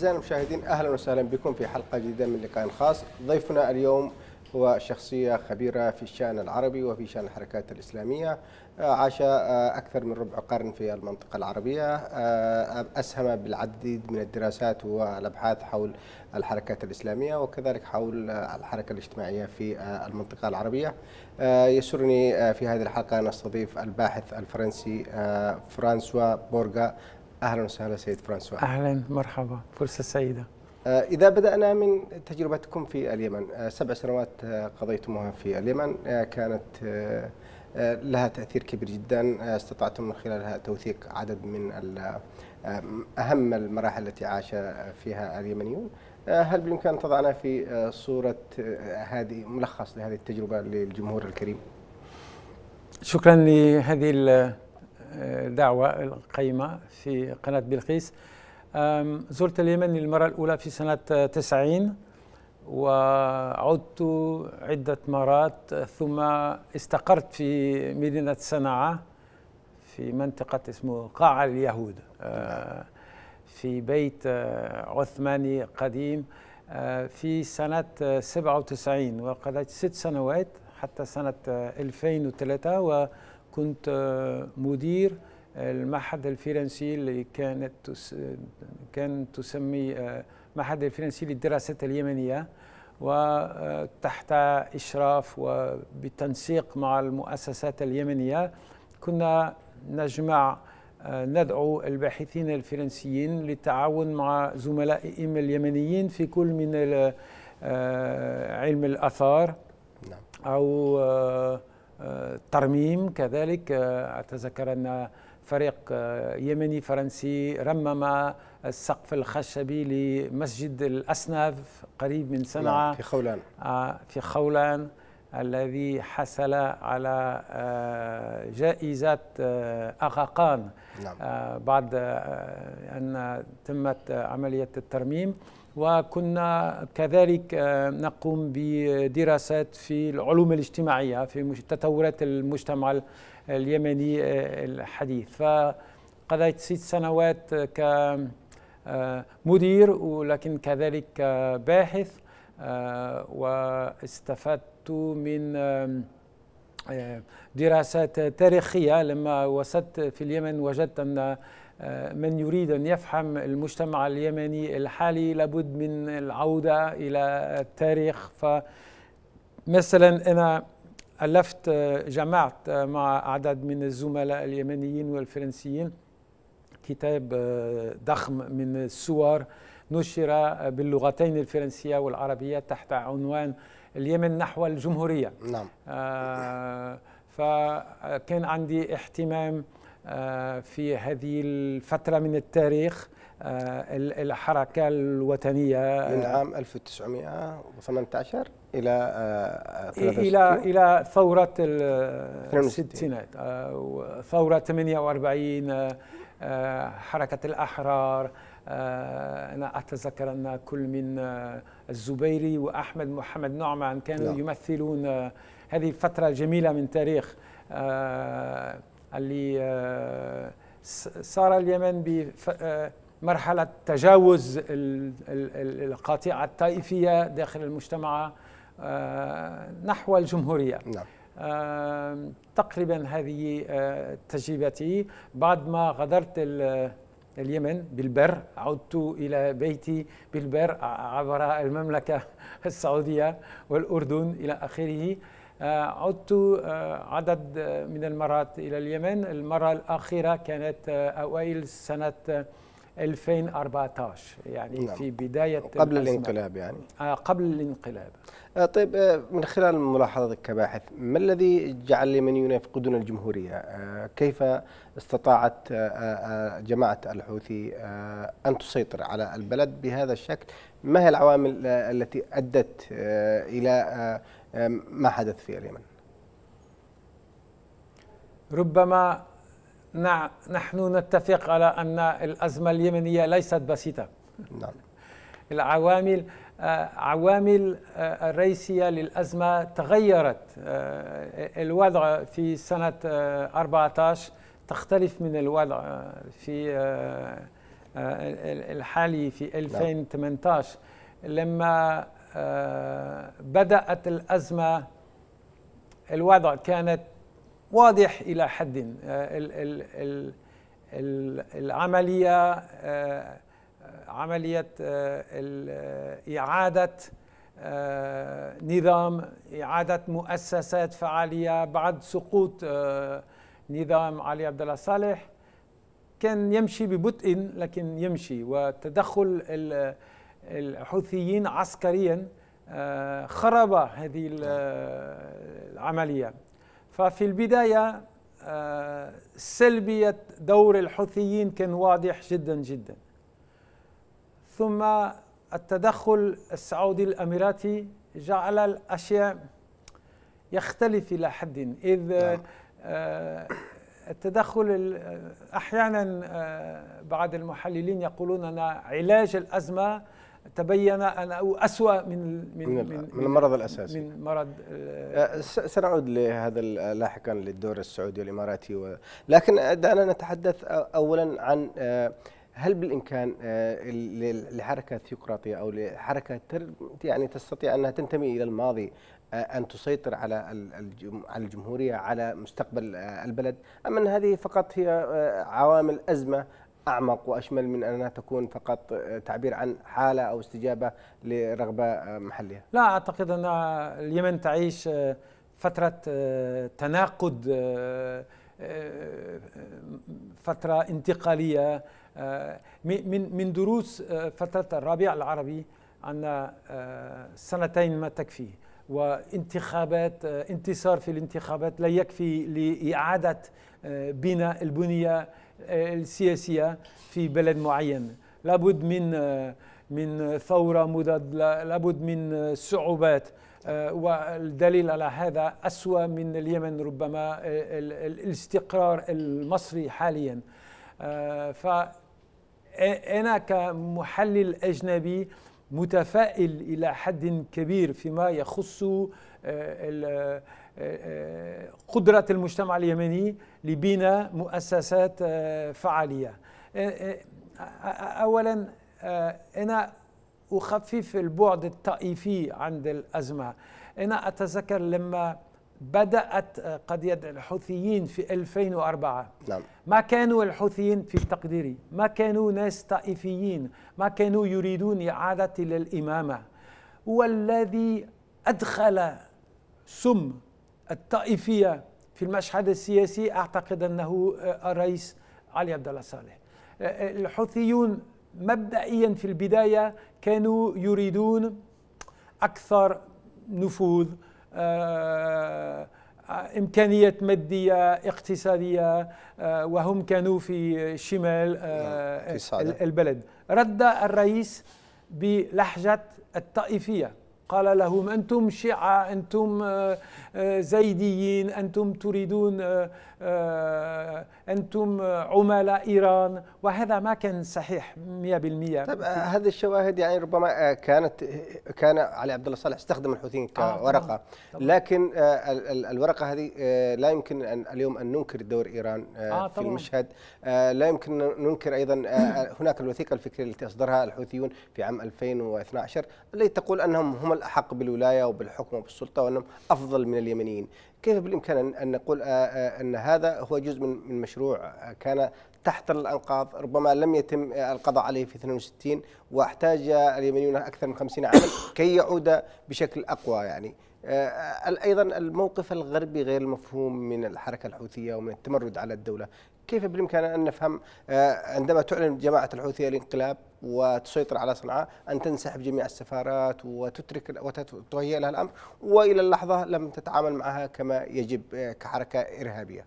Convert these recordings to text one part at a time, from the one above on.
أعزائي المشاهدين أهلا وسهلا بكم في حلقة جديدة من لقاء خاص ضيفنا اليوم هو شخصية خبيرة في الشأن العربي وفي شأن الحركات الإسلامية آه، عاش آه، أكثر من ربع قرن في المنطقة العربية آه، أسهم بالعديد من الدراسات والأبحاث حول الحركات الإسلامية وكذلك حول الحركة الاجتماعية في المنطقة العربية يسرني في هذه الحلقة أن أستضيف الباحث الفرنسي فرانسوا بورغا أهلا وسهلا سيد فرانسوا أهلا مرحبا فرصة سعيدة آه، إذا بدأنا من تجربتكم في اليمن آه، سبع سنوات آه، قضيتموها في اليمن كانت لها تأثير كبير جدا استطعتم من خلالها توثيق عدد من أهم المراحل التي عاش فيها اليمنيون هل بإمكان تضعنا في صورة هذه ملخص لهذه التجربة للجمهور الكريم؟ شكرا لهذه دعوة القيمة في قناة بلقيس زرت اليمن للمرة الأولى في سنة 90 وعدت عدة مرات ثم استقرت في مدينة صنعاء في منطقة اسمه قاع اليهود أه، في بيت أه، عثماني قديم أه، في سنة 97 وقضيت ست سنوات حتى سنة 2003 و كنت مدير المعهد الفرنسي اللي كانت كان تسمي معهد الفرنسي للدراسات اليمنيه وتحت إشراف وبالتنسيق مع المؤسسات اليمنية كنا نجمع ندعو الباحثين الفرنسيين للتعاون مع زملائهم اليمنيين في كل من علم الأثار نعم. أو ترميم كذلك آه، أتذكر أن فريق آه، يمني فرنسي رمم السقف الخشبي لمسجد الأسناف قريب من صنعاء في خولان آه، في خولان الذي حصل على جائزة أغاقان نعم. بعد أن تمت عملية الترميم وكنا كذلك آه، نقوم بدراسات في العلوم الاجتماعية في تطورات المجتمع اليمني آه، الحديث فقضيت ست سنوات آه، كمدير ولكن كذلك باحث واستفدت من دراسات تاريخية لما وصلت في اليمن وجدت أن من يريد أن يفهم المجتمع اليمني الحالي لابد من العودة إلى التاريخ فمثلا أنا ألفت جمعت مع عدد من الزملاء اليمنيين والفرنسيين كتاب آه، ضخم من الصور نشر باللغتين الفرنسية والعربية تحت عنوان اليمن نحو الجمهورية نعم آه فكان عندي اهتمام آه، في هذه الفترة من التاريخ آه، الحركة الوطنية آه، من عام 1918 إلى إلى إلى ثورة الستينات ثورة 48 حركة الأحرار أنا أتذكر أن كل من الزبيري وأحمد محمد نعمان كانوا لا. نعم. يمثلون هذه الفترة الجميلة من تاريخ اللي صار آه، اليمن بمرحلة آه، تجاوز القاطعه الطائفية داخل المجتمع آه، نحو الجمهورية نعم. تقريبا هذه تجربتي بعد ما غادرت اليمن بالبر عدت إلى بيتي بالبر عبر المملكة السعودية والأردن إلى آخره آه، عدت آه، عدد آه، من المرات إلى اليمن المرة الأخيرة كانت أوائل سنة 2014 يعني نعم. في بداية قبل الانقلاب يعني قبل الانقلاب طيب من خلال ملاحظتك كباحث ما الذي جعل اليمنيون يفقدون الجمهورية كيف استطاعت جماعة الحوثي أن تسيطر على البلد بهذا الشكل ما هي العوامل التي أدت إلى ما حدث في اليمن ربما نحن نتفق على أن الأزمة اليمنية ليست بسيطة نعم. العوامل آه، عوامل آه، الرئيسية للأزمة تغيرت آه، الوضع في سنة 14 تختلف من الوضع في الحالي في 2018 نعم. لما آه، بدأت الأزمة الوضع كانت واضح إلى حد العملية عملية إعادة نظام إعادة مؤسسات فعالية بعد سقوط آه، نظام علي عبد الله صالح كان يمشي ببطء لكن يمشي وتدخل الحوثيين عسكريا آه، خرب هذه نعم. العملية ففي البداية آه، سلبية دور الحوثيين كان واضح جدا جدا ثم التدخل السعودي الأميراتي جعل الأشياء يختلف إلى حد إذ آه، نعم. التدخل أحيانا بعض المحللين يقولون أن علاج الأزمة تبين أنه أسوأ من من من, من المرض الأساسي من مرض آه، أه، سنعود لهذا لاحقا للدور السعودي والإماراتي لكن آه، دعنا نتحدث أولا عن هل بالامكان لحركه ثيوقراطيه او لحركه يعني تستطيع انها تنتمي الى الماضي ان تسيطر على الجمهوريه على مستقبل البلد ام ان هذه فقط هي عوامل ازمه اعمق واشمل من انها تكون فقط آه، تعبير عن حاله او استجابه لرغبه آه، محليه. لا اعتقد ان اليمن تعيش آه، فتره تناقض فتره انتقاليه من من دروس فتره الربيع العربي ان سنتين ما تكفي وانتخابات انتصار في الانتخابات لا يكفي لاعاده بناء البنيه آه، السياسيه في بلد معين لابد من آه، من ثوره مضاد لابد من صعوبات آه، والدليل على هذا أسوأ من اليمن ربما الاستقرار المصري حاليا ف أنا كمحلل أجنبي متفائل إلى حد كبير فيما يخص قدرة المجتمع اليمني لبناء مؤسسات آه، فعالية آه، آه، أولا أنا أخفف البعد الطائفي عند الأزمة أنا أتذكر لما بدأت قضية الحوثيين في 2004 نعم. ما كانوا الحوثيين في تقديري ما كانوا ناس طائفيين ما كانوا يريدون إعادة للإمامة والذي أدخل سم الطائفيه في المشهد السياسي اعتقد انه آه، الرئيس علي عبد الله صالح آه، آه، الحوثيون مبدئيا في البدايه كانوا يريدون اكثر نفوذ امكانيه ماديه اقتصاديه وهم كانوا في شمال نعم، البلد رد الرئيس بلهجه الطائفيه قال لهم أنتم شيعة أنتم آه، آه، زيديين أنتم تريدون آه، آه، أنتم عملاء إيران وهذا ما كان صحيح 100% طيب آه، هذه الشواهد يعني ربما آه، كانت كان علي عبد الله صالح استخدم الحوثيين كورقة آه طبعا. لكن الورقة هذه لا يمكن أن اليوم أن ننكر دور إيران آه في المشهد لا يمكن ننكر أيضا هناك الوثيقة الفكرية التي أصدرها الحوثيون في عام 2012 التي تقول أنهم هم الأحق بالولاية وبالحكم وبالسلطة وأنهم أفضل من اليمنيين كيف بالامكان ان نقول آه، آه، ان هذا هو جزء من مشروع آه، كان تحت الانقاض ربما لم يتم القضاء عليه في 62 واحتاج اليمنيون اكثر من 50 عاما كي يعود بشكل اقوى يعني ايضا الموقف الغربي غير المفهوم من الحركه الحوثيه ومن التمرد على الدوله كيف بالإمكان أن نفهم آه، عندما تعلن جماعة الحوثية الانقلاب وتسيطر على صنعاء أن تنسحب جميع السفارات وتترك وتهيئ لها الأمر وإلى اللحظة لم تتعامل معها كما يجب آه، كحركة إرهابية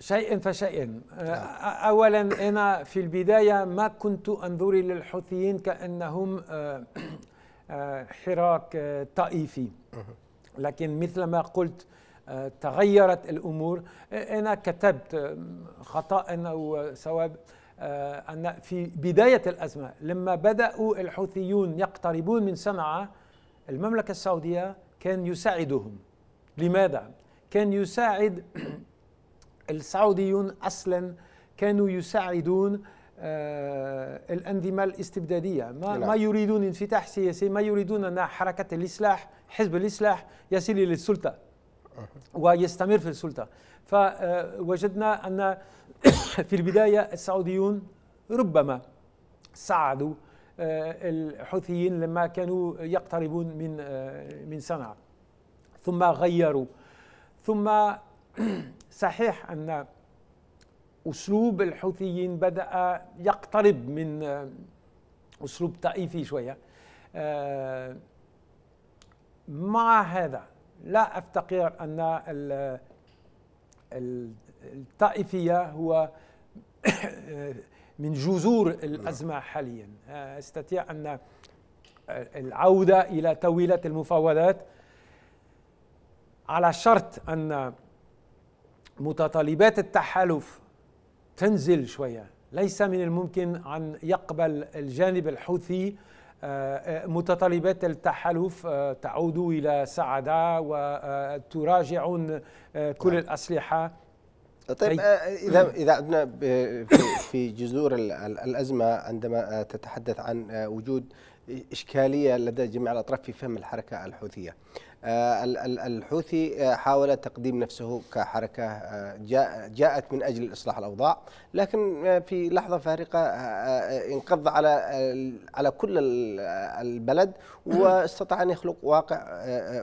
شيء فشيء آه، نعم. اولا انا في البدايه ما كنت انظر للحوثيين كانهم حراك طائفي لكن مثل ما قلت تغيرت الامور انا كتبت خطا او صواب آه، ان في بدايه الازمه لما بداوا الحوثيون يقتربون من صنعاء المملكه السعوديه كان يساعدهم لماذا كان يساعد السعوديون اصلا كانوا يساعدون آه، الأنظمة الاستبدادية ما, ما يريدون انفتاح سياسي ما يريدون أن حركة الإصلاح حزب الإصلاح يصل للسلطة ويستمر في السلطة فوجدنا أن في البداية السعوديون ربما ساعدوا آه، الحوثيين لما كانوا يقتربون من آه، من صنعاء ثم غيروا ثم صحيح أن أسلوب الحوثيين بدأ يقترب من آه، أسلوب طائفي شوية مع هذا لا افتقر ان الطائفيه هو من جذور الازمه حاليا استطيع ان العوده الى طويله المفاوضات على شرط ان متطلبات التحالف تنزل شويه ليس من الممكن ان يقبل الجانب الحوثي متطلبات التحالف آه، تعود إلى سعادة وتراجعون آه، آه، كل نعم. الأسلحة طيب اذا اذا عدنا في جذور الازمه عندما تتحدث عن وجود اشكاليه لدى جميع الاطراف في فهم الحركه الحوثيه. آه، الحوثي آه، حاول تقديم نفسه كحركة آه، جاءت من أجل إصلاح الأوضاع لكن في لحظة فارقة انقض على على كل البلد واستطاع أن يخلق واقع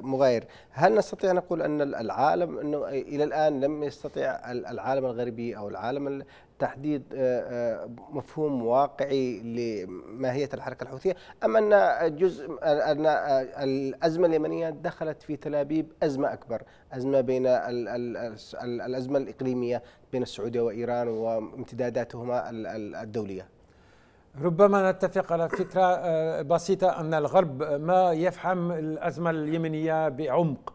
مغاير هل نستطيع أن نقول أن العالم أنه إلى الآن لم يستطيع العالم الغربي أو العالم تحديد آه، آه، مفهوم واقعي لماهيه الحركه الحوثيه ام ان جزء ان الازمه اليمنيه دخلت في تلابيب ازمه اكبر، ازمه بين الازمه الاقليميه بين السعوديه وايران وامتداداتهما الدوليه. ربما نتفق على فكره آه، بسيطه ان الغرب ما يفهم الازمه اليمنيه بعمق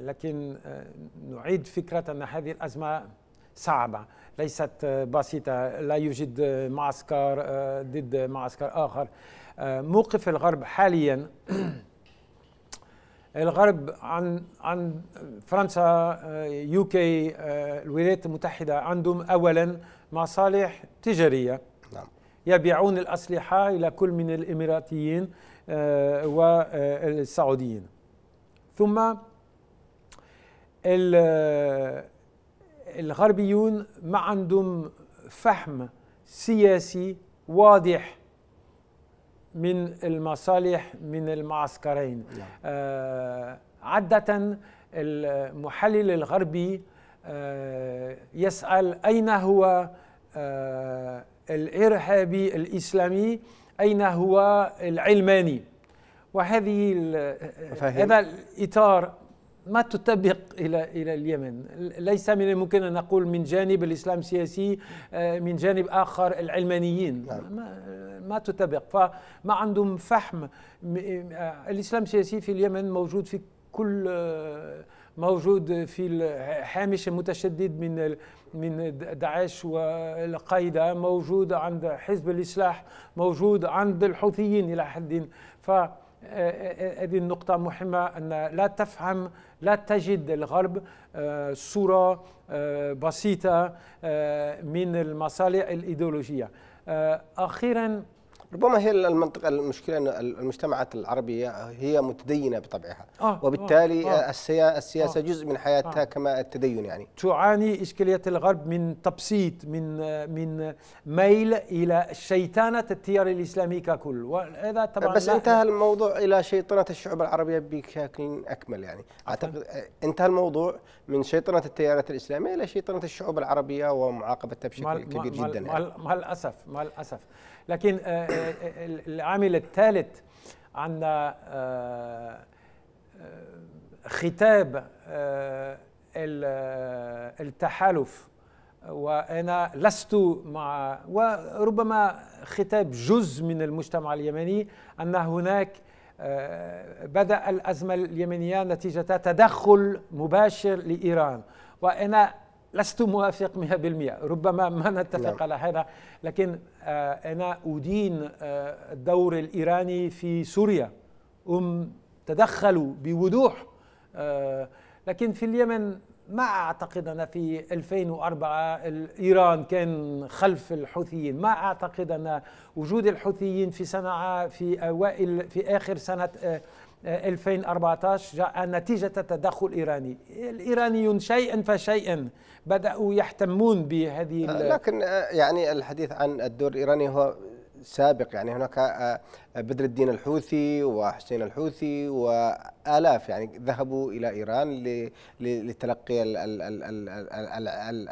لكن نعيد فكره ان هذه الازمه صعبة ليست بسيطة لا يوجد معسكر آه، ضد معسكر آخر آه، موقف الغرب حاليا الغرب عن عن فرنسا آه، كي الولايات المتحدة عندهم أولا مصالح تجارية نعم. يبيعون الأسلحة إلى كل من الإماراتيين والسعوديين ثم الغربيون ما عندهم فهم سياسي واضح من المصالح من المعسكرين نعم. آه عادة المحلل الغربي آه يسأل أين هو آه الإرهابي الإسلامي أين هو العلماني وهذه هذا الإطار ما تطبق الى الى اليمن، ليس من الممكن ان نقول من جانب الاسلام السياسي آه، من جانب اخر العلمانيين نعم. ما, ما تطبق فما عندهم فحم آه، الاسلام السياسي في اليمن موجود في كل آه، موجود في الهامش المتشدد من من داعش والقاعده موجود عند حزب الاصلاح موجود عند الحوثيين الى حد ف هذه النقطة مهمة أن لا تفهم لا تجد الغرب آه، صورة آه، بسيطة آه، من المصالح الإيديولوجية أخيراً ربما هي المنطقه المشكله ان المجتمعات العربيه هي متدينه بطبعها آه, آه، وبالتالي آه آه السياسه آه جزء من حياتها آه كما التدين يعني تعاني اشكاليه الغرب من تبسيط من من ميل الى شيطانه التيار الاسلامي ككل وهذا طبعا بس انتهى الموضوع الى شيطنه الشعوب العربيه بشكل اكمل يعني اعتقد انتهى الموضوع من شيطنه التيارات الاسلاميه الى شيطنه الشعوب العربيه ومعاقبتها بشكل مال كبير مال جدا يعني. مع, يعني. مع الاسف مع الاسف لكن آه، آه، آه، العامل الثالث عندنا خطاب التحالف وانا لست مع وربما خطاب جزء من المجتمع اليمني ان هناك بدا الازمه اليمنيه نتيجه تدخل مباشر لايران وانا لست موافق 100% ربما ما نتفق على هذا لكن آه، أنا أدين آه، الدور الإيراني في سوريا هم تدخلوا بوضوح آه، لكن في اليمن ما أعتقد أن في 2004 إيران كان خلف الحوثيين ما أعتقد أن وجود الحوثيين في صنعاء في أوائل في آخر سنة 2014 جاء نتيجة تدخل إيراني الإيرانيون شيئا فشيئا بدأوا يهتمون بهذه لكن آه، يعني الحديث عن الدور الإيراني هو سابق يعني هناك آه، آه، بدر الدين الحوثي وحسين الحوثي والاف يعني ذهبوا الى ايران لتلقي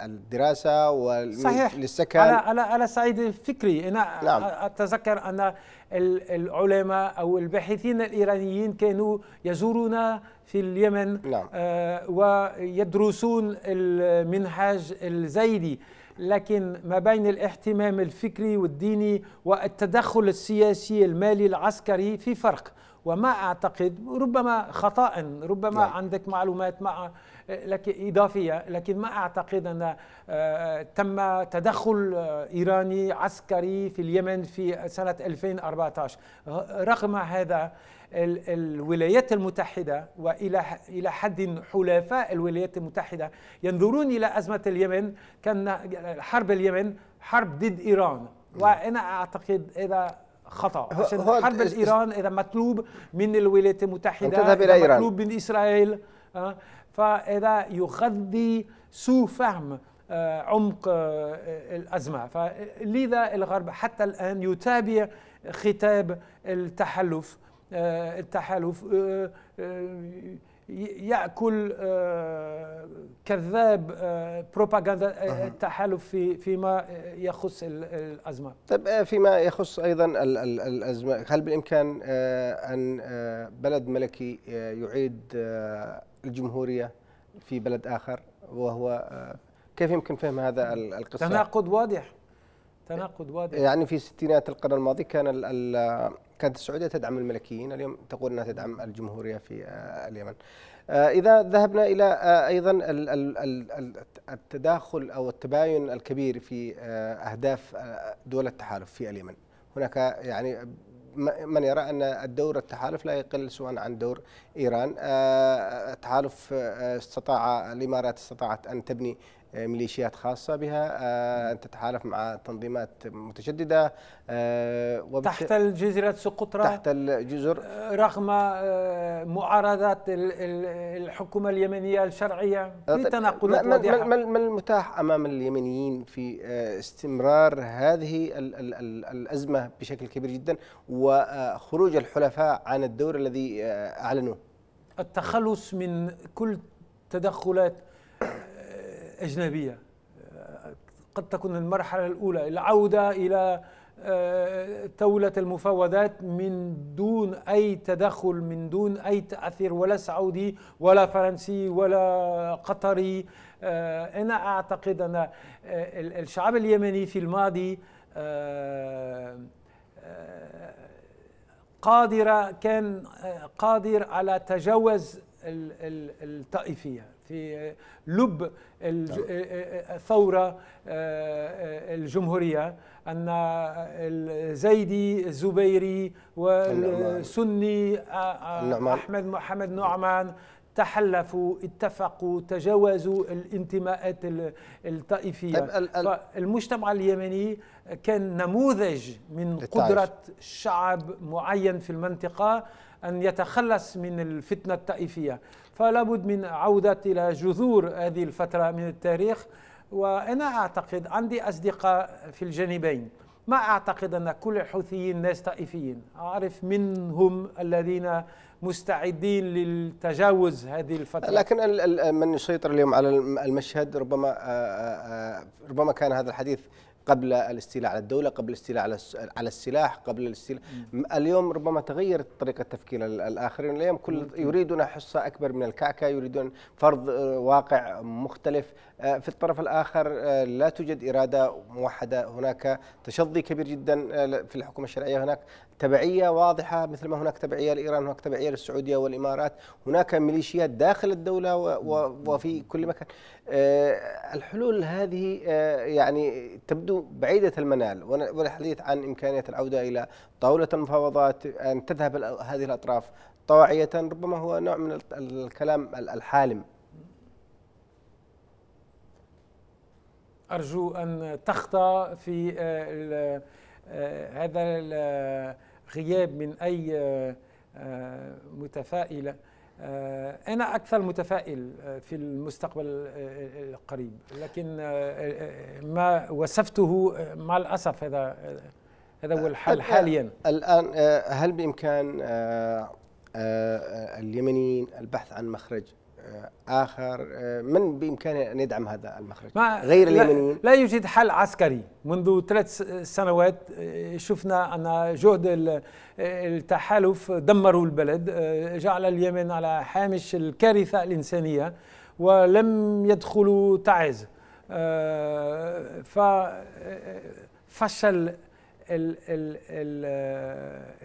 الدراسه وللسكن على على على سعيد فكري انا نعم. اتذكر ان العلماء او الباحثين الايرانيين كانوا يزورون في اليمن نعم. آه، ويدرسون المنهج الزيدي لكن ما بين الاهتمام الفكري والديني والتدخل السياسي المالي العسكري في فرق وما اعتقد ربما خطا ربما لا. نعم. عندك معلومات مع لكن اضافيه لكن ما اعتقد ان آه، تم تدخل آه، ايراني عسكري في اليمن في سنه 2014 رغم هذا الولايات المتحدة وإلى إلى حد حلفاء الولايات المتحدة ينظرون إلى أزمة اليمن كان حرب اليمن حرب ضد إيران وأنا أعتقد إذا خطا عشان حرب ايران اذا مطلوب من الولايات المتحده تذهب الى ايران مطلوب من اسرائيل آه، فاذا يغذي سوء فهم آه، عمق آه، الازمه فلذا الغرب حتى الان يتابع خطاب التحالف آه، التحالف آه، آه، ياكل كذاب بروباغندا التحالف في فيما يخص الازمه. طيب فيما يخص ايضا الازمه، هل بالامكان ان بلد ملكي يعيد الجمهوريه في بلد اخر وهو كيف يمكن فهم هذا القصه؟ تناقض واضح تناقض واضح يعني في ستينات القرن الماضي كان الـ الـ كانت السعوديه تدعم الملكيين اليوم تقول انها تدعم الجمهوريه في آه، اليمن آه، اذا ذهبنا الى آه، ايضا التداخل او التباين الكبير في اهداف دول التحالف في اليمن هناك يعني من يرى ان الدور التحالف لا يقل سواء عن دور ايران التحالف استطاع الامارات استطاعت ان تبني ميليشيات خاصة بها آه، أن تتحالف مع تنظيمات متشددة آه، تحت الجزيرة سقطرى تحت الجزر آه، رغم معارضات الحكومة اليمنية الشرعية في طيب، تناقضات واضحة ما المتاح أمام اليمنيين في استمرار هذه الأزمة بشكل كبير جدا وخروج الحلفاء عن الدور الذي أعلنوه التخلص من كل تدخلات أجنبية قد تكون المرحلة الأولى العودة إلى آه، تولة المفاوضات من دون أي تدخل من دون أي تأثير ولا سعودي ولا فرنسي ولا قطري آه، أنا أعتقد أن آه، الشعب اليمني في الماضي قادر كان قادر على تجاوز الطائفية في لب نعم. الثورة الجمهورية أن الزيدي الزبيري والسني أحمد محمد نعمان تحلفوا اتفقوا تجاوزوا الانتماءات الطائفية طيب، المجتمع اليمني كان نموذج من قدرة شعب معين في المنطقة أن يتخلص من الفتنة الطائفية فلا بد من عودة إلى جذور هذه الفترة من التاريخ وأنا أعتقد عندي أصدقاء في الجانبين ما أعتقد أن كل الحوثيين ناس طائفيين أعرف منهم الذين مستعدين للتجاوز هذه الفترة لكن من يسيطر اليوم على المشهد ربما آه، آه، آه، ربما كان هذا الحديث قبل الاستيلاء على الدولة قبل الاستيلاء على السلاح قبل الاستيلاء اليوم ربما تغيرت طريقة تفكير الآخرين اليوم كل يريدون حصة أكبر من الكعكة يريدون فرض آه، واقع مختلف آه، في الطرف الآخر آه، لا توجد إرادة موحدة هناك تشظي كبير جدا في الحكومة الشرعية هناك تبعيه واضحه مثل ما هناك تبعيه لايران هناك تبعيه للسعوديه والامارات هناك ميليشيات داخل الدوله وفي كل مكان آه، الحلول هذه آه، يعني تبدو بعيده المنال والحديث عن امكانيه العوده الى طاوله المفاوضات ان تذهب هذه الاطراف طواعيه ربما هو نوع من الكلام الحالم أرجو أن تخطى في آه، هذا غياب من أي آه، آه، متفائلة آه، أنا أكثر متفائل في المستقبل القريب لكن ما وصفته مع الأسف هذا هذا هو الحال حاليا الآن هل بإمكان اليمنيين البحث عن مخرج اخر آه، من بامكانه ان يدعم هذا المخرج غير اليمنيين لا يوجد حل عسكري منذ ثلاث سنوات آه، شفنا ان جهد آه، التحالف دمروا البلد جعل اليمن على هامش الكارثه الانسانيه ولم يدخلوا تعز ففشل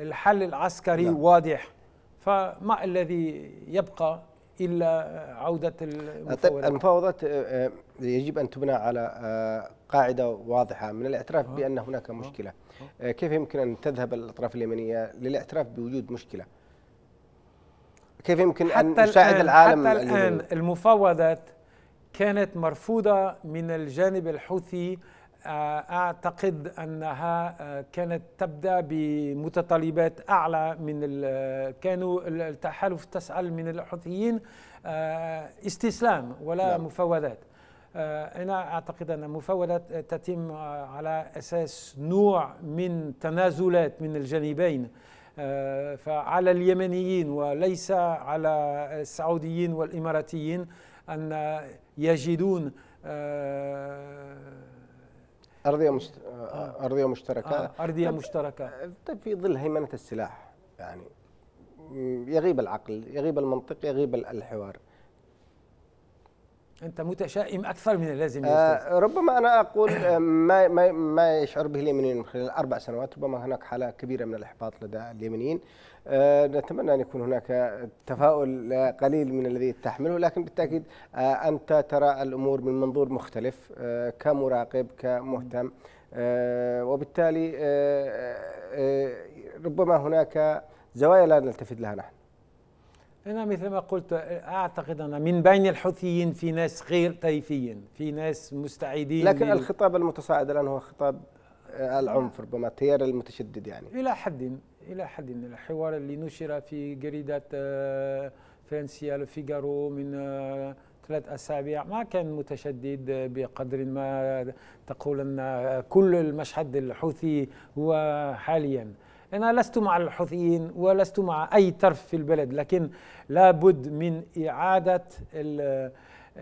الحل العسكري نعم. واضح فما الذي يبقى الا عوده المفاوضات المفاوضات آه، آه، يجب ان تبنى على آه، قاعده واضحه من الاعتراف بان هناك مشكله كيف يمكن ان تذهب الاطراف اليمنيه للاعتراف بوجود مشكله كيف يمكن ان نساعد العالم حتى الان المفاوضات كانت مرفوضه من الجانب الحوثي أعتقد أنها آه، كانت تبدأ بمتطلبات أعلى من آه، كانوا التحالف تسأل من الحوثيين آه، استسلام ولا لا. نعم. مفاوضات أنا أعتقد أن المفاوضات تتم على أساس نوع من تنازلات من الجانبين فعلى اليمنيين وليس على السعوديين والإماراتيين أن يجدون ارضيه مشت... آه. ارضيه مشتركه آه. ارضيه طب مشتركه طيب في ظل هيمنه السلاح يعني يغيب العقل يغيب المنطق يغيب الحوار انت متشائم اكثر من اللازم آه ربما انا اقول آه، ما ما ما يشعر به اليمنيين من خلال اربع سنوات ربما هناك حاله كبيره من الاحباط لدى اليمنيين آه نتمنى ان يكون هناك تفاؤل آه، قليل من الذي تحمله لكن بالتاكيد آه انت ترى الامور من منظور مختلف آه كمراقب كمهتم آه وبالتالي آه آه ربما هناك زوايا لا نلتفت لها نحن أنا مثل ما قلت أعتقد أن من بين الحوثيين في ناس غير طيفيين في ناس مستعدين لكن الخطاب المتصاعد الآن هو خطاب آه، العنف ربما التيار المتشدد يعني إلى حد إلى حد الحوار اللي نشر في جريدة آه، فرنسيا لفيغارو من آه، ثلاث أسابيع ما كان متشدد بقدر ما تقول أن كل المشهد الحوثي هو حاليا أنا لست مع الحوثيين ولست مع أي طرف في البلد لكن لابد من إعادة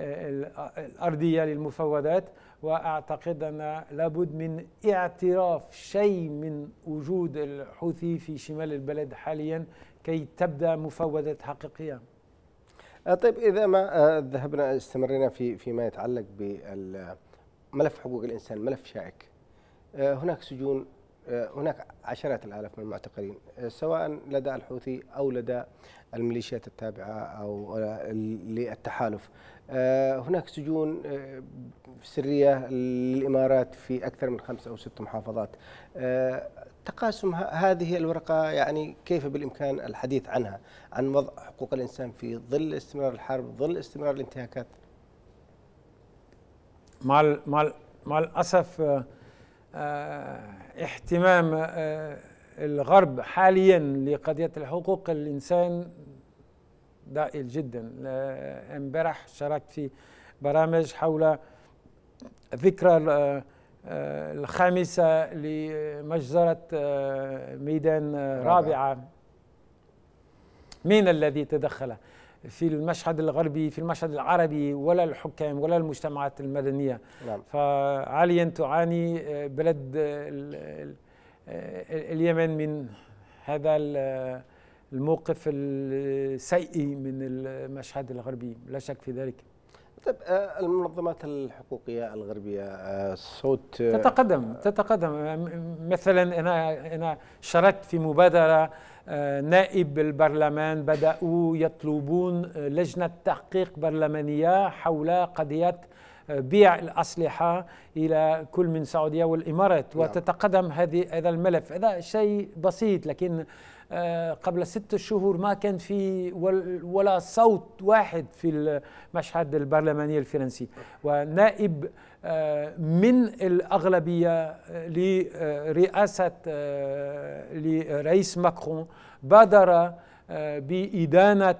الأرضية للمفاوضات وأعتقد أن لابد من اعتراف شيء من وجود الحوثي في شمال البلد حاليا كي تبدأ مفاوضات حقيقية آه، طيب إذا ما آه، ذهبنا استمرينا في فيما يتعلق بملف حقوق الإنسان ملف شائك آه، هناك سجون آه، هناك عشرات الآلاف من المعتقلين آه، سواء لدى الحوثي أو لدى الميليشيات التابعة أو للتحالف آه، هناك سجون سرية للإمارات في أكثر من خمس أو ست محافظات تقاسم هذه الورقة يعني كيف بالإمكان الحديث عنها عن وضع حقوق الإنسان في ظل استمرار الحرب ظل استمرار الانتهاكات مع مع مع الأسف آه، اهتمام آه، الغرب حاليا لقضية الحقوق الإنسان ضئيل جدا امبارح شاركت في برامج حول ذكرى آه، الخامسة لمجزرة ميدان رابعة من الذي تدخل في المشهد الغربي في المشهد العربي ولا الحكام ولا المجتمعات المدنية نعم. فعاليا تعاني آه، بلد آه، آه، اليمن من هذا الموقف السيء من المشهد الغربي لا شك في ذلك طيب آه، المنظمات الحقوقيه الغربيه آه، صوت آه، تتقدم تتقدم مثلا انا انا شاركت في مبادره نائب البرلمان بداوا يطلبون لجنه تحقيق برلمانيه حول قضيه بيع الأسلحة إلى كل من السعودية والإمارات نعم. وتتقدم هذه هذا الملف هذا شيء بسيط لكن آه، قبل ست شهور ما كان في ولا صوت واحد في المشهد البرلماني الفرنسي ونائب آه، من الأغلبية آه، لرئاسة لرئيس ماكرون بادر بإدانة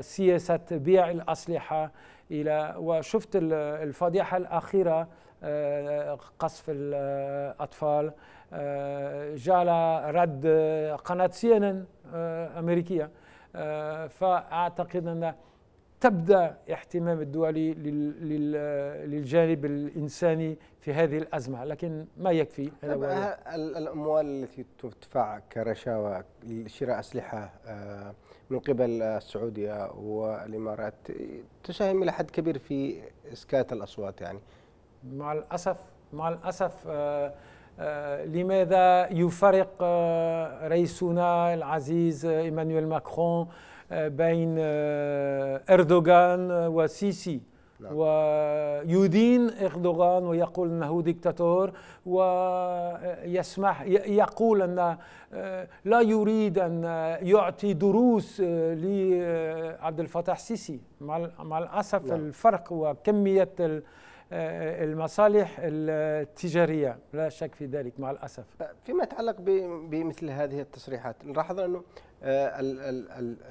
سياسة بيع الأسلحة إلى وشفت الفضيحة الأخيرة قصف الأطفال آه، جعل رد قناة سي ان آه، أمريكية آه، فأعتقد أن تبدا اهتمام الدولي للجانب الانساني في هذه الازمه لكن ما يكفي الاموال التي تدفع كرشاوى لشراء اسلحه من قبل السعوديه والامارات تساهم الى حد كبير في اسكات الاصوات يعني مع الاسف مع الاسف آه آه، لماذا يفرق آه، رئيسنا العزيز آه، ايمانويل ماكرون بين اردوغان وسيسي نعم. ويدين اردوغان ويقول انه ديكتاتور ويسمح يقول ان لا يريد ان يعطي دروس لعبد الفتاح السيسي مع الاسف نعم. الفرق وكميه آه، المصالح التجاريه لا شك في ذلك مع الاسف أه، فيما يتعلق بمثل هذه التصريحات نلاحظ انه آه،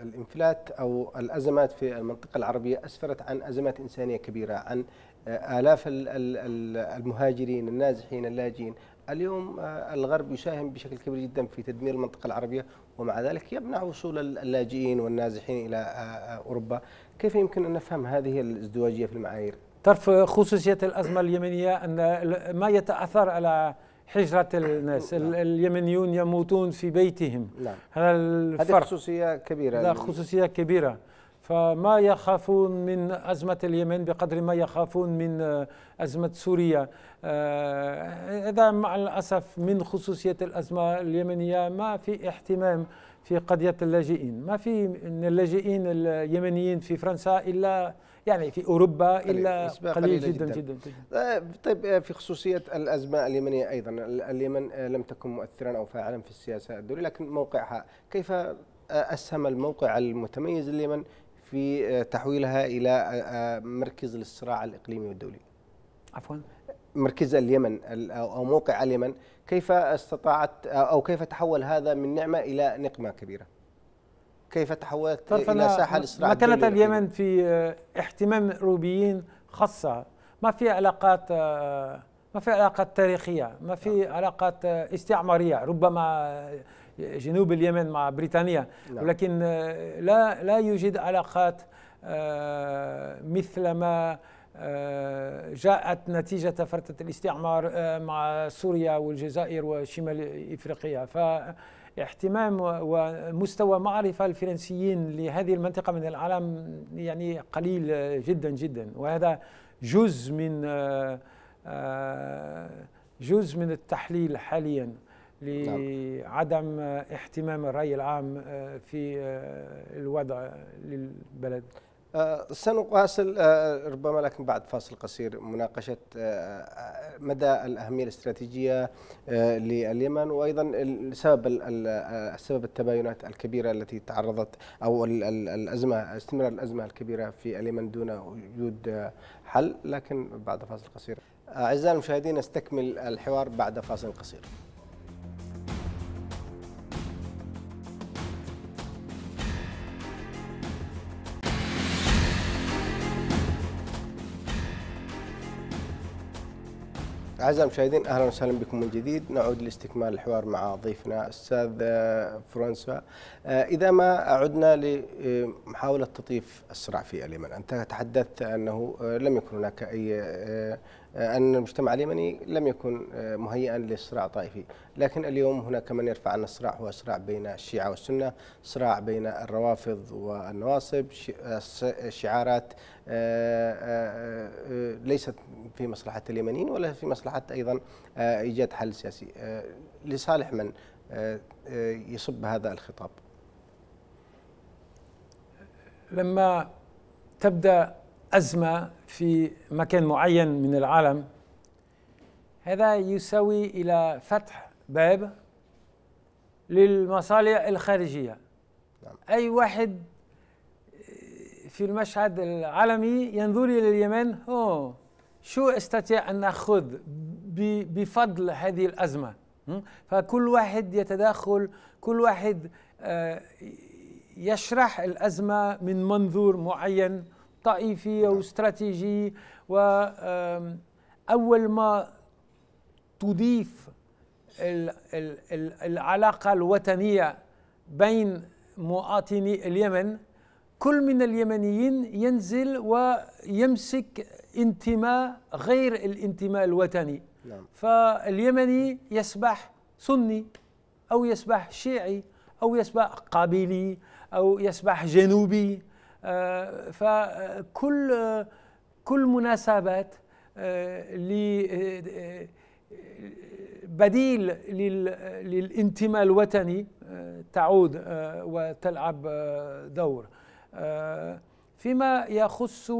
الانفلات او الازمات في المنطقه العربيه اسفرت عن ازمات انسانيه كبيره عن الاف المهاجرين النازحين اللاجئين اليوم الغرب يساهم بشكل كبير جدا في تدمير المنطقه العربيه ومع ذلك يمنع وصول اللاجئين والنازحين الى اوروبا كيف يمكن ان نفهم هذه الازدواجيه في المعايير تعرف خصوصية الأزمة اليمنية أن ما يتأثر على حجرة الناس نعم. اليمنيون يموتون في بيتهم نعم. هذا الفرق هذه خصوصية كبيرة لا خصوصية كبيرة فما يخافون من أزمة اليمن بقدر ما يخافون من أزمة سوريا هذا آه، مع الأسف من خصوصية الأزمة اليمنية ما في اهتمام في قضية اللاجئين ما في من اللاجئين اليمنيين في فرنسا إلا يعني في اوروبا الا قليل, قليل جدا, جدا, جدا جدا آه، طيب آه، في خصوصيه الازمه اليمنيه ايضا اليمن آه، لم تكن مؤثرا او فاعلا في السياسه الدوليه لكن موقعها كيف اسهم الموقع المتميز لليمن في تحويلها الى مركز للصراع الاقليمي والدولي عفوا مركز اليمن او موقع اليمن كيف استطاعت او كيف تحول هذا من نعمه الى نقمه كبيره كيف تحولت إلى ساحة الإصلاح مكانة اليمن في اهتمام روبيين خاصة ما في علاقات آه، ما في علاقات تاريخية ما في نعم. علاقات آه، استعمارية ربما آه، جنوب اليمن مع بريطانيا نعم. ولكن لا لا يوجد علاقات مثل ما جاءت نتيجة فترة الاستعمار مع سوريا والجزائر وشمال إفريقيا ف اهتمام ومستوى معرفة الفرنسيين لهذه المنطقة من العالم يعني قليل جدا جدا وهذا جزء من آه، آه، جزء من التحليل حاليا نعم. لعدم اهتمام الرأي العام آه، في الوضع للبلد آه، سنواصل آه، ربما لكن بعد فاصل قصير مناقشة آه، مدى الأهمية الاستراتيجية لليمن وأيضا سبب سبب التباينات الكبيرة التي تعرضت أو الأزمة استمرار الأزمة الكبيرة في اليمن دون وجود حل لكن بعد فاصل قصير أعزائي المشاهدين نستكمل الحوار بعد فاصل قصير أعزائي المشاهدين أهلا وسهلا بكم من جديد نعود لاستكمال الحوار مع ضيفنا الأستاذ آه، فرنسا آه، إذا ما عدنا لمحاولة تطيف الصراع في اليمن أنت تحدثت أنه آه، لم يكن هناك أي أن المجتمع اليمني لم يكن آه، مهيئا للصراع الطائفي لكن اليوم هناك من يرفع أن الصراع هو صراع بين الشيعة والسنة صراع بين الروافض والنواصب آه، آه، شعارات ليست في مصلحة اليمنيين ولا في مصلحة أيضا إيجاد حل سياسي لصالح من يصب هذا الخطاب لما تبدأ أزمة في مكان معين من العالم هذا يساوي إلى فتح باب للمصالح الخارجية نعم. أي واحد في المشهد العالمي ينظر إلى اليمن أوه شو استطيع أن نأخذ بفضل هذه الأزمة فكل واحد يتداخل كل واحد آه، يشرح الأزمة من منظور معين طائفي أو استراتيجي وأول ما تضيف العلاقة الوطنية بين مواطني اليمن كل من اليمنيين ينزل ويمسك انتماء غير الانتماء الوطني نعم. فاليمني يصبح سني أو يصبح شيعي أو يصبح قابلي أو يصبح جنوبي آه، فكل كل مناسبات آه، آه، بديل للانتماء الوطني تعود وتلعب دور فيما يخص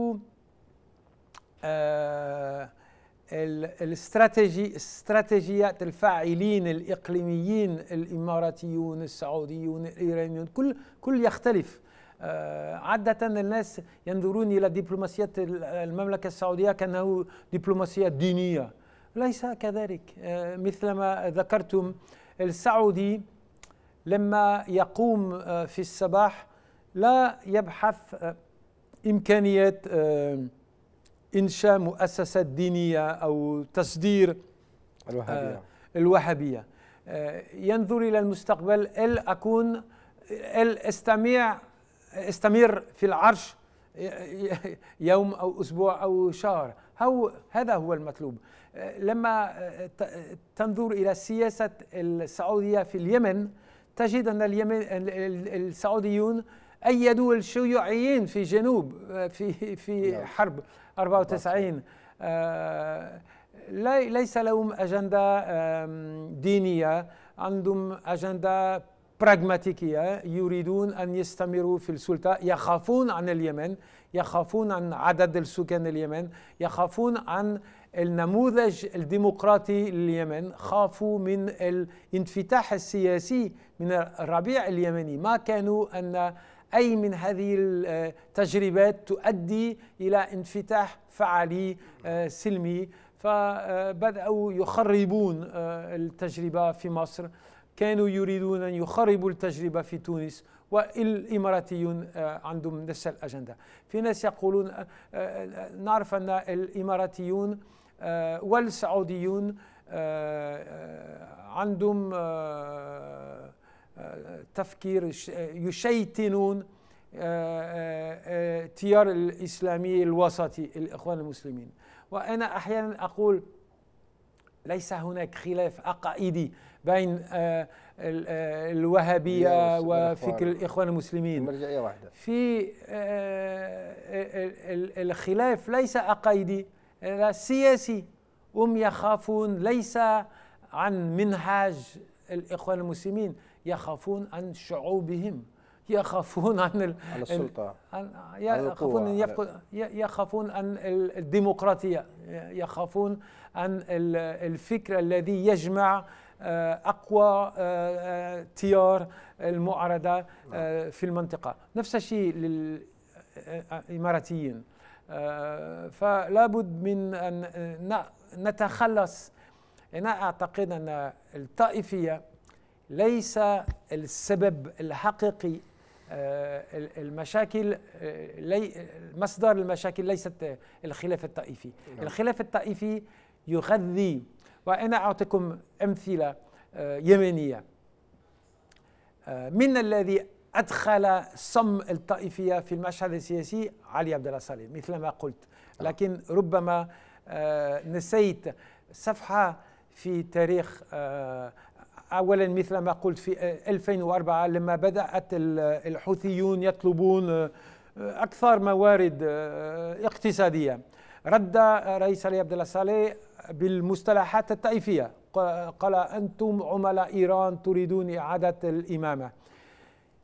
الاستراتيجي استراتيجيات الفاعلين الاقليميين الاماراتيون السعوديون الايرانيون كل كل يختلف آه، عادة الناس ينظرون إلى دبلوماسية المملكة السعودية كأنه دبلوماسية دينية ليس كذلك آه، مثلما ذكرتم السعودي لما يقوم آه، في الصباح لا يبحث إمكانية إنشاء مؤسسة دينية أو تصدير الوهابية, الوهابية. ينظر إلى المستقبل هل أكون هل أستمع استمر في العرش يوم او اسبوع او شهر هو هذا هو المطلوب لما تنظر الى سياسه السعوديه في اليمن تجد ان اليمن السعوديون ايدوا الشيوعيين في جنوب في في نعم. حرب 94 آه، ليس لهم اجنده دينيه عندهم اجنده براغماتيكية يريدون أن يستمروا في السلطة يخافون عن اليمن يخافون عن عدد السكان اليمن يخافون عن النموذج الديمقراطي لليمن خافوا من الانفتاح السياسي من الربيع اليمني ما كانوا أن أي من هذه التجربات تؤدي إلى انفتاح فعلي سلمي فبدأوا يخربون التجربة في مصر كانوا يريدون أن يخربوا التجربة في تونس والإماراتيون آه، عندهم نفس الأجندة في ناس يقولون آه، آه، نعرف أن الإماراتيون والسعوديون عندهم تفكير يشيطنون التيار الإسلامي الوسطي الإخوان المسلمين وأنا أحيانا أقول ليس هناك خلاف عقائدي بين آه، آه، الوهابيه وفكر الاخوان المسلمين مرجعيه واحده في آه، الخلاف ليس عقيدي سياسي هم يخافون ليس عن منهاج الاخوان المسلمين يخافون عن شعوبهم يخافون عن على عن السلطة عن... يخافون أن يفقد يخافون عن الديمقراطية يخافون عن الفكر الذي يجمع آه، اقوى آه، آه، تيار المعارضه نعم. في المنطقه نفس الشيء للاماراتيين فلا بد من ان نتخلص انا اعتقد ان الطائفيه ليس السبب الحقيقي المشاكل مصدر المشاكل ليست الخلاف الطائفي نعم. الخلاف الطائفي يغذي وأنا أعطيكم أمثلة آه، يمنية آه، من الذي أدخل صم الطائفية في المشهد السياسي علي عبد الله صالح مثل ما قلت آه. لكن ربما نسيت صفحة في تاريخ اولا مثل ما قلت في 2004 لما بدات الحوثيون يطلبون اكثر موارد اقتصاديه رد رئيس علي عبد الله صالح بالمصطلحات الطائفية قال أنتم عملاء إيران تريدون إعادة الإمامة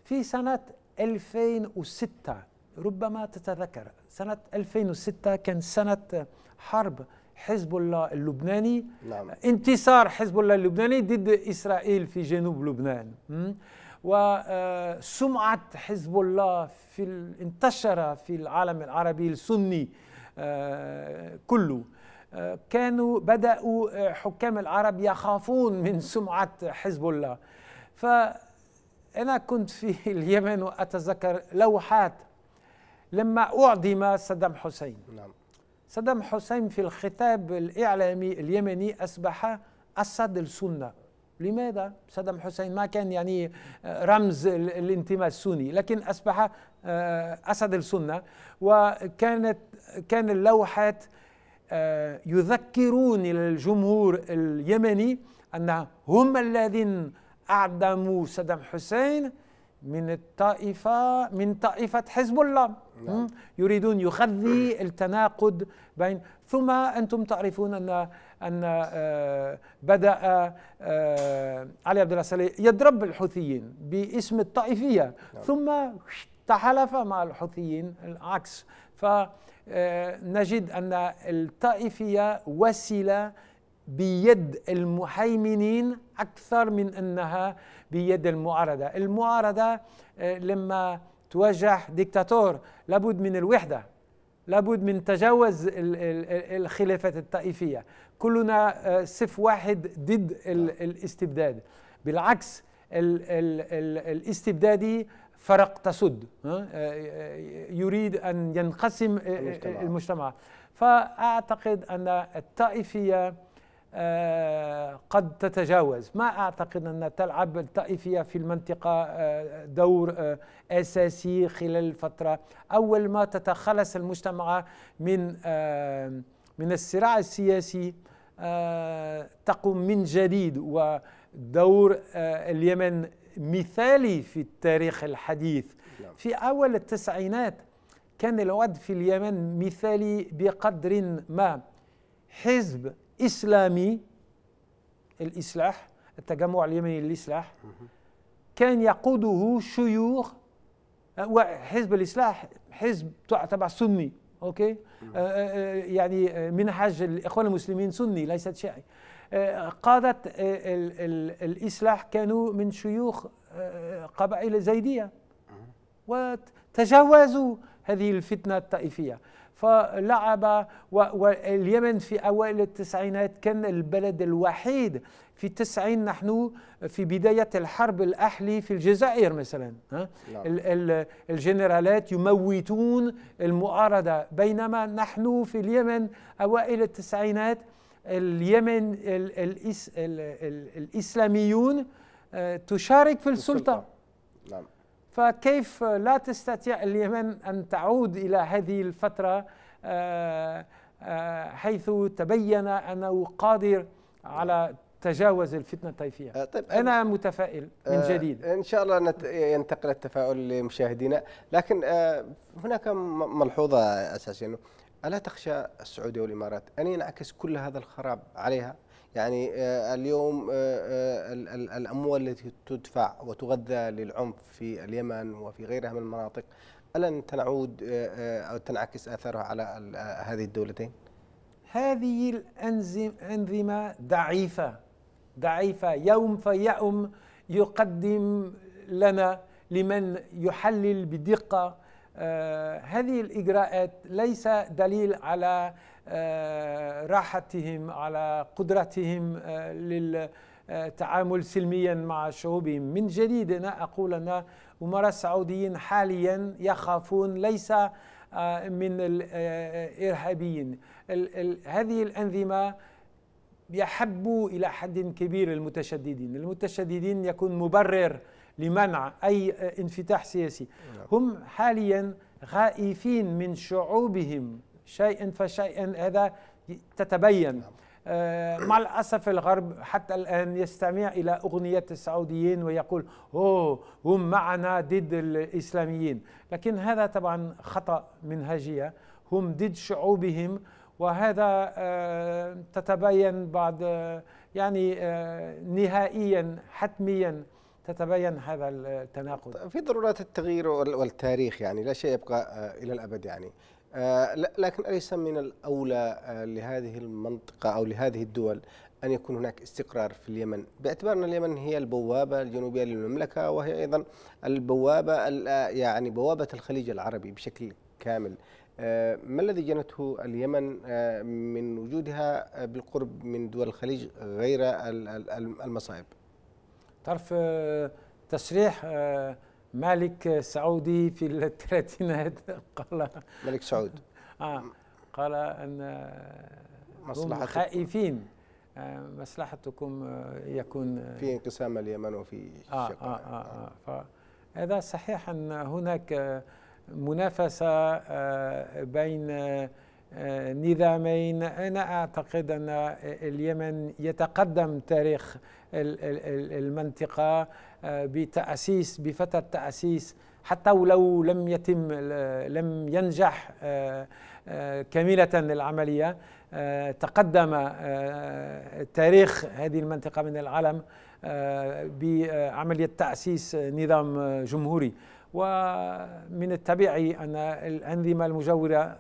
في سنة 2006 ربما تتذكر سنة 2006 كان سنة حرب حزب الله اللبناني نعم. انتصار حزب الله اللبناني ضد إسرائيل في جنوب لبنان وسمعة آه، حزب الله في انتشر في العالم العربي السني آه، كله آه، كانوا بدأوا آه، حكام العرب يخافون من سمعة حزب الله فأنا كنت في اليمن وأتذكر لوحات لما أعدم صدام حسين نعم. صدام حسين في الخطاب الإعلامي اليمني أصبح أسد السنة لماذا صدام حسين ما كان يعني رمز الانتماء السني لكن أصبح آه، أسد السنة وكانت كان اللوحات آه، يذكرون الجمهور اليمني أن هم الذين أعدموا صدام حسين من الطائفة من طائفة حزب الله نعم. يريدون يخذي التناقض بين ثم أنتم تعرفون أن أن آه، بدأ علي عبد الله يضرب الحوثيين باسم الطائفية نعم. ثم تحالف مع الحوثيين العكس فنجد آه، أن الطائفية وسيلة بيد المهيمنين أكثر من أنها بيد المعارضة المعارضة آه، لما توجه ديكتاتور لابد من الوحدة لابد من تجاوز الخلافات الطائفية كلنا آه، صف واحد ضد نعم. الاستبداد بالعكس الاستبدادي فرق تسد يريد أن ينقسم المجتمع, المجتمع. فأعتقد أن الطائفية آه، قد تتجاوز ما أعتقد أن تلعب الطائفية في المنطقة آه، دور آه، أساسي خلال الفترة أول ما تتخلص المجتمع من من الصراع السياسي تقوم من جديد ودور اليمن مثالي في التاريخ الحديث نعم. في أول التسعينات كان الوضع في اليمن مثالي بقدر ما حزب إسلامي الإصلاح التجمع اليمني للإصلاح كان يقوده شيوخ وحزب الإصلاح حزب تعتبر سني أوكي نعم. آه، آه، آه، يعني منهج الإخوان المسلمين سني ليست شيعي قادة الإصلاح كانوا من شيوخ آه، قبائل زيدية وتجاوزوا هذه الفتنة الطائفية فلعب واليمن في أوائل التسعينات كان البلد الوحيد في التسعين نحن في بداية الحرب الأهلي في الجزائر مثلا نعم. الجنرالات يموتون المعارضة بينما نحن في اليمن أوائل التسعينات اليمن الـ الـ الـ الـ الإسلاميون آه، تشارك في السلطة نعم. فكيف لا تستطيع اليمن أن تعود إلى هذه الفترة آه، آه، حيث تبين أنه قادر على تجاوز الفتنه الطائفيه طيب انا متفائل من جديد ان شاء الله نت... ينتقل التفاؤل لمشاهدينا لكن هناك ملحوظه اساسيه انه ألا تخشى السعودية والإمارات أن ينعكس كل هذا الخراب عليها؟ يعني آه، اليوم آه، آه، الأموال التي تدفع وتغذى للعنف في اليمن وفي غيرها من المناطق ألا تنعود أو تنعكس آثارها على هذه الدولتين؟ هذه الأنظمة ضعيفة ضعيفة يوم فيوم يقدم لنا لمن يحلل بدقة آه، هذه الإجراءات ليس دليل على آه، راحتهم على قدرتهم آه، للتعامل سلميا مع شعوبهم من جديد أنا أقول أن أمراء السعوديين حاليا يخافون ليس من الإرهابيين هذه الأنظمة يحب إلى حد كبير المتشددين المتشددين يكون مبرر لمنع أي انفتاح سياسي نعم. هم حاليا خائفين من شعوبهم شيئا فشيئا هذا تتبين نعم. آه، مع الأسف الغرب حتى الآن يستمع إلى أغنية السعوديين ويقول أوه هم معنا ضد الإسلاميين لكن هذا طبعا خطأ منهجية هم ضد شعوبهم وهذا آه، تتبين بعد آه، يعني نهائيا حتميا تتبين هذا التناقض في ضرورات التغيير والتاريخ يعني لا شيء يبقى آه، الى الابد يعني آه، لكن أليس من الأولى آه، لهذه المنطقة أو لهذه الدول أن يكون هناك استقرار في اليمن باعتبار أن اليمن هي البوابة الجنوبية للمملكة وهي أيضا البوابة يعني بوابة الخليج العربي بشكل كامل ما الذي جنته اليمن من وجودها بالقرب من دول الخليج غير المصائب؟ طرف آه، تصريح آه، مالك سعودي في الثلاثينات قال ملك سعود آه قال أن مصلحة خائفين آه، مصلحتكم يكون في انقسام اليمن وفي آه, آه, آه, آه صحيح أن هناك منافسة بين نظامين أنا أعتقد أن اليمن يتقدم تاريخ المنطقة آه، بتأسيس بفترة تأسيس حتى ولو لم يتم لم ينجح آه، آه، كاملة العملية تقدم تاريخ هذه المنطقة من العالم بعملية تأسيس نظام جمهوري ومن الطبيعي أن الأنظمة المجاورة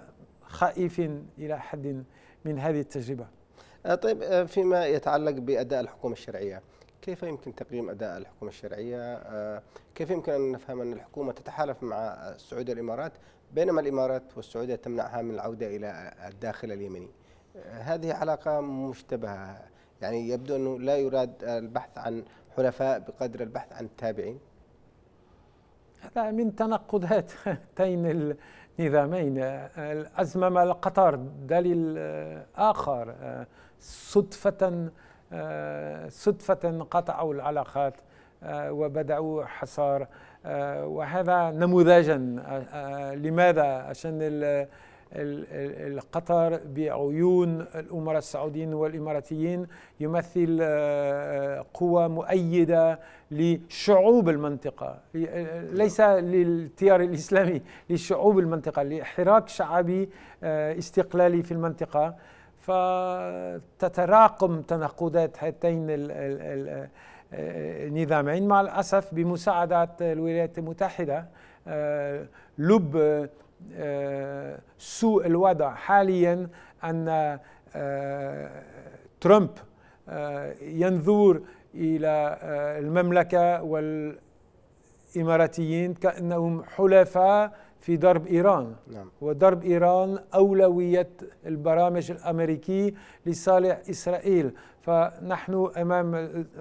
خائف إلى حد من هذه التجربة آه، طيب آه، فيما يتعلق بأداء الحكومة الشرعية كيف يمكن تقييم أداء الحكومة الشرعية آه، كيف يمكن أن نفهم أن الحكومة تتحالف مع السعودية والإمارات بينما الإمارات والسعودية تمنعها من العودة إلى الداخل اليمني هذه علاقة مشتبهة يعني يبدو أنه لا يراد البحث عن حلفاء بقدر البحث عن التابعين هذا من تناقضاتين النظامين أزمم قطر دليل آخر صدفة صدفة قطعوا العلاقات وبدأوا حصار وهذا نموذجا لماذا عشان قطر بعيون الأمراء السعوديين والإماراتيين يمثل آه، آه، قوة مؤيدة لشعوب المنطقة آه، ليس للتيار الإسلامي لشعوب المنطقة لحراك شعبي استقلالي في المنطقة فتتراكم تناقضات هاتين النظامين مع الأسف بمساعدة الولايات المتحدة لب آه، سوء الوضع حاليا أن آه، ترامب آه، ينظر إلى المملكة والإماراتيين كأنهم حلفاء في ضرب إيران نعم. وضرب إيران أولوية البرامج الامريكي لصالح إسرائيل فنحن أمام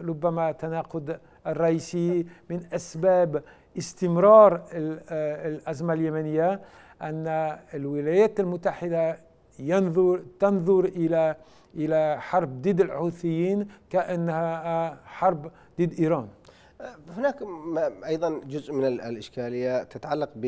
ربما تناقض الرئيسي من أسباب استمرار الأزمة اليمنية أن الولايات المتحدة ينظر تنظر إلى إلى حرب ضد الحوثيين كأنها حرب ضد إيران هناك أيضا جزء من الإشكالية تتعلق ب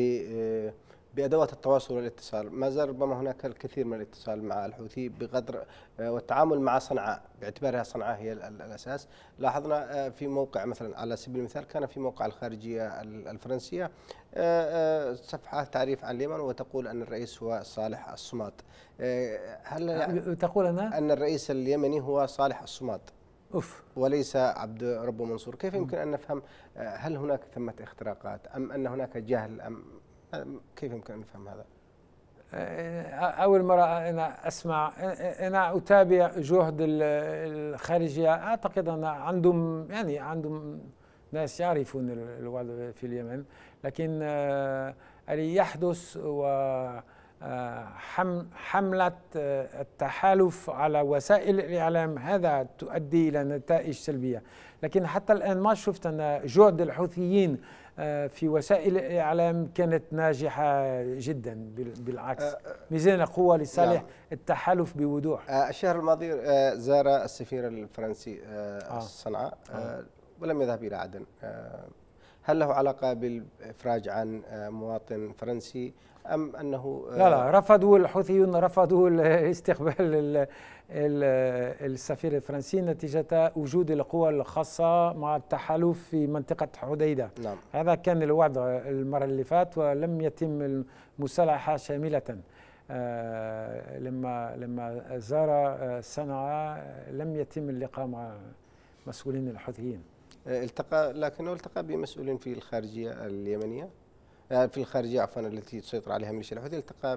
بادوات التواصل والاتصال، ما زال ربما هناك الكثير من الاتصال مع الحوثي بقدر آه، والتعامل مع صنعاء باعتبارها صنعاء هي الاساس، لاحظنا آه، في موقع مثلا على سبيل المثال كان في موقع الخارجيه الفرنسيه آه، صفحه تعريف عن اليمن وتقول ان الرئيس هو صالح الصمات. هل يعني تقول ان ان الرئيس اليمني هو صالح الصمات؟ أوف. وليس عبد ربه منصور كيف يمكن أن نفهم هل هناك ثمة اختراقات أم أن هناك جهل أم كيف يمكن أن نفهم هذا؟ أول مرة أنا أسمع أنا أتابع جهد الخارجية أعتقد أن عندهم يعني عندهم ناس يعرفون الوضع في اليمن لكن آه، اللي يحدث و آه، حملة آه، التحالف على وسائل الإعلام هذا تؤدي إلى نتائج سلبية لكن حتى الآن ما شفت أن جهد الحوثيين آه، في وسائل الإعلام كانت ناجحة جدا بالعكس آه، آه، ميزان قوة لصالح نعم. التحالف بوضوح الشهر الماضي زار السفير الفرنسي صنعاء ولم يذهب إلى عدن هل له علاقة بالإفراج عن مواطن فرنسي أم أنه لا لا رفضوا الحوثيون رفضوا استقبال السفير الفرنسي نتيجة وجود القوى الخاصة مع التحالف في منطقة حديدة نعم. هذا كان الوضع المرة اللي فات ولم يتم المصالحة شاملة آه لما لما زار آه، صنعاء لم يتم اللقاء مع مسؤولين الحوثيين آه، التقى لكنه التقى بمسؤولين في الخارجية اليمنية آه، في الخارجية عفوا التي تسيطر عليها ميليشيا الحوثي التقى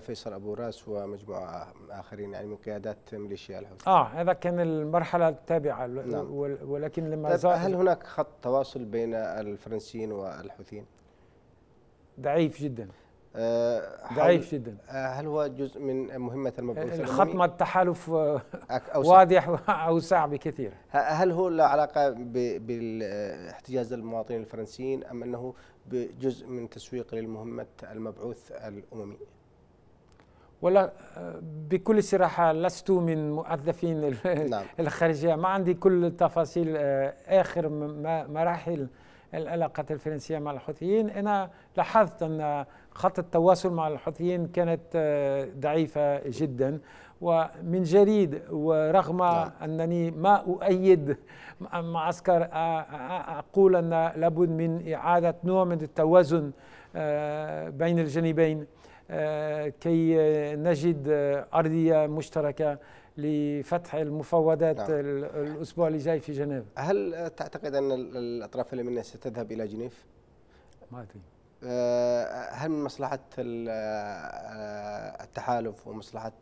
فيصل ابو راس ومجموعه اخرين يعني من قيادات ميليشيا الحوثي اه هذا كان المرحله التابعه نعم. ولكن لما طيب، زاد هل هناك خط تواصل بين الفرنسيين والحوثيين؟ ضعيف جدا آه، ضعيف جدا آه، هل هو جزء من مهمة المبعوث مع التحالف أوسع. واضح وأوسع بكثير هل هو له علاقة باحتجاز المواطنين الفرنسيين أم أنه جزء من تسويق للمهمه المبعوث الأممي؟ ولا آه، بكل صراحة لست من مؤذفين نعم. الخارجية ما عندي كل تفاصيل آه، آخر مراحل العلاقات الفرنسية مع الحوثيين أنا لاحظت أن خط التواصل مع الحوثيين كانت آه، ضعيفة جدا ومن جديد ورغم نعم. أنني ما أؤيد معسكر أقول أن لابد من إعادة نوع من التوازن بين الجانبين آه، كي نجد أرضية مشتركة لفتح المفاوضات نعم. الأسبوع اللي جاي في جنيف هل تعتقد أن الأطراف اليمنية ستذهب إلى جنيف؟ ما أدري آه، هل من مصلحة آه، التحالف ومصلحة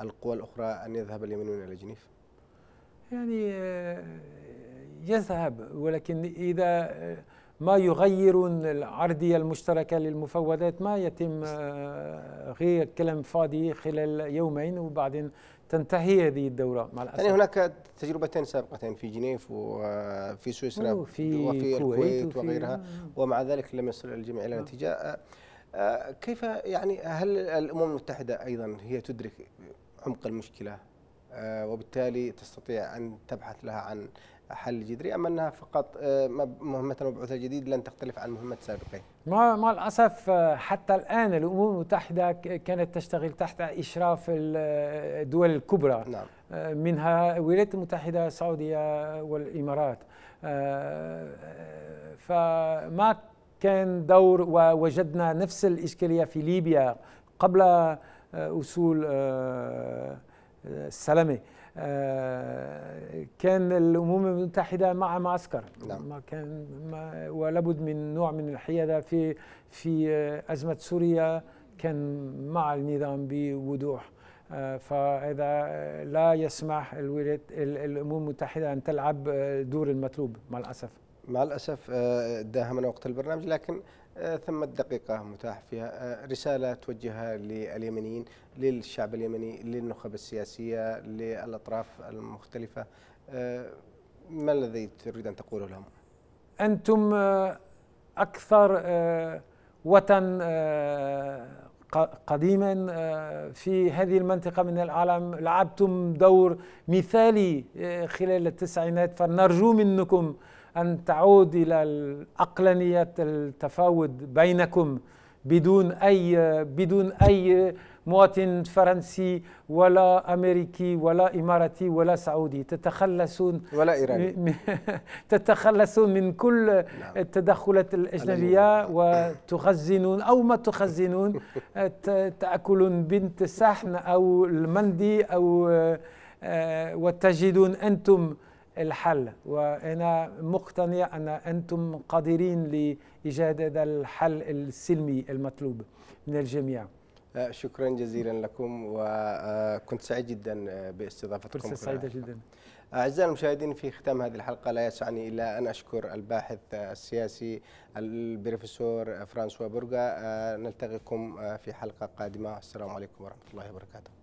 القوى الأخرى أن يذهب اليمنيون إلى جنيف؟ يعني يذهب ولكن إذا ما يغير العرضية المشتركة للمفاوضات ما يتم آه، غير كلام فاضي خلال يومين وبعدين تنتهي هذه الدورة مع الأسف يعني هناك تجربتين سابقتين في جنيف آه، وفي سويسرا وفي, وفي الكويت وغيرها ومع ذلك لم يصل الجميع إلى نعم. نتيجة آه، كيف يعني هل الأمم المتحدة أيضا هي تدرك عمق المشكلة وبالتالي تستطيع أن تبحث لها عن حل جذري ام أنها فقط آه، مهمة مبعوثة جديد لن تختلف عن مهمة سابقين مع, مع الأسف آه، حتى الآن الأمم المتحدة كانت تشتغل تحت إشراف آه، الدول الكبرى نعم. منها الولايات المتحدة السعودية والإمارات فما كان دور ووجدنا نفس الإشكالية في ليبيا قبل وصول السلامة آه، كان الامم المتحده مع معسكر نعم. ما كان ما ولابد من نوع من الحيادة في في ازمه سوريا كان مع النظام بوضوح آه، فهذا لا يسمح الولايات الامم المتحده ان تلعب آه، دور المطلوب مع الاسف مع الاسف داهمنا وقت البرنامج لكن آه، ثم دقيقة متاح فيها آه، رسالة توجهها لليمنيين للشعب اليمني للنخب السياسية للأطراف المختلفة آه، ما الذي تريد أن تقوله لهم؟ أنتم أكثر وطن قديما في هذه المنطقة من العالم لعبتم دور مثالي خلال التسعينات فنرجو منكم أن تعود إلى عقلانية التفاوض بينكم بدون أي بدون أي مواطن فرنسي ولا أمريكي ولا إماراتي ولا سعودي تتخلصون ولا إيراني تتخلصون من كل نعم. التدخلات الأجنبية وتخزنون أو ما تخزنون تأكلون بنت سحن أو المندي أو آه، آه، وتجدون أنتم الحل وأنا مقتنع أن أنتم قادرين لإيجاد هذا الحل السلمي المطلوب من الجميع أه، شكرا جزيلا لكم وكنت أه، سعيد جدا أه، باستضافتكم كنت سعيدة جدا أعزائي المشاهدين في ختام هذه الحلقة لا يسعني إلا أن أشكر الباحث السياسي البروفيسور فرانسوا بورغا نلتقيكم في حلقة قادمة السلام عليكم ورحمة الله وبركاته